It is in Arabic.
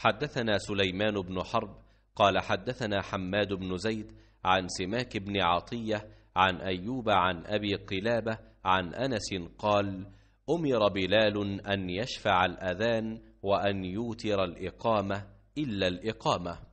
حدثنا سليمان بن حرب قال حدثنا حماد بن زيد عن سماك بن عطية عن أيوب عن أبي قلابة عن أنس قال أمر بلال أن يشفع الأذان وأن يوتر الإقامة إلا الإقامة